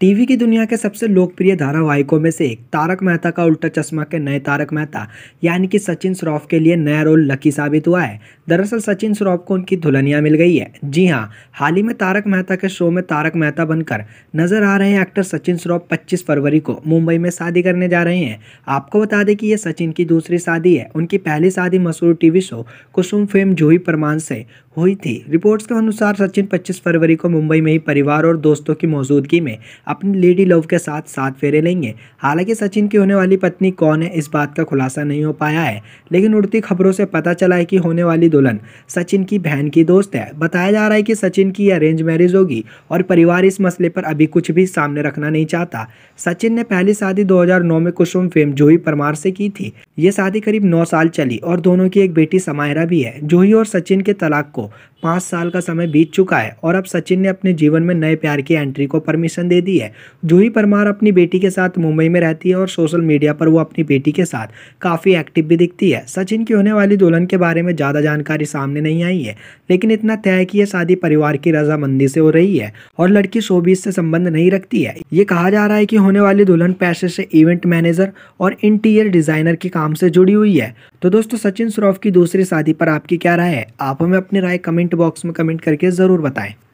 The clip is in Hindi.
टीवी की दुनिया के सबसे लोकप्रिय धारावाहिकों में से एक तारक मेहता का उल्टा चश्मा के नए तारक मेहता यानी कि सचिन श्रॉफ के लिए नया रोल लकी साबित हुआ है दरअसल सचिन श्रॉफ को उनकी धुलनिया मिल गई है जी हाँ हाल ही में तारक मेहता के शो में तारक मेहता बनकर नजर आ रहे एक्टर सचिन श्रॉफ पच्चीस फरवरी को मुंबई में शादी करने जा रहे हैं आपको बता दें कि ये सचिन की दूसरी शादी है उनकी पहली शादी मशहूर TV show Kusum fame Juhi Parmar से हुई थी रिपोर्ट्स के अनुसार सचिन 25 फरवरी को मुंबई में ही परिवार और दोस्तों की मौजूदगी में अपनी लेडी लव के साथ सात फेरे लेंगे हालांकि सचिन की होने वाली पत्नी कौन है इस बात का खुलासा नहीं हो पाया है लेकिन उड़ती खबरों से पता चला है कि होने वाली दुल्हन सचिन की बहन की दोस्त है बताया जा रहा है कि सचिन की अरेंज मैरिज होगी और परिवार इस मसले पर अभी कुछ भी सामने रखना नहीं चाहता सचिन ने पहली शादी दो में कुसुम फेम जूही परमार से की थी ये शादी करीब नौ साल चली और दोनों की एक बेटी समायरा भी है जूही और सचिन के तलाक को पाँच साल का समय बीत चुका है और अब सचिन ने अपने जीवन में नए प्यार की एंट्री को परमिशन दे दी है जूही परमार अपनी बेटी के साथ मुंबई में रहती है और सोशल मीडिया पर वो अपनी बेटी के साथ काफ़ी एक्टिव भी दिखती है सचिन की होने वाली दुल्हन के बारे में ज़्यादा जानकारी सामने नहीं आई है लेकिन इतना तय है कि यह शादी परिवार की रजामंदी से हो रही है और लड़की शोबीज से संबंध नहीं रखती है ये कहा जा रहा है कि होने वाली दुल्हन पैसे से इवेंट मैनेजर और इंटीरियर डिजाइनर के काम से जुड़ी हुई है तो दोस्तों सचिन श्रॉफ की दूसरी शादी पर आपकी क्या राय है आप हमें अपनी राय कमेंट कमेंट बॉक्स में कमेंट करके ज़रूर बताएं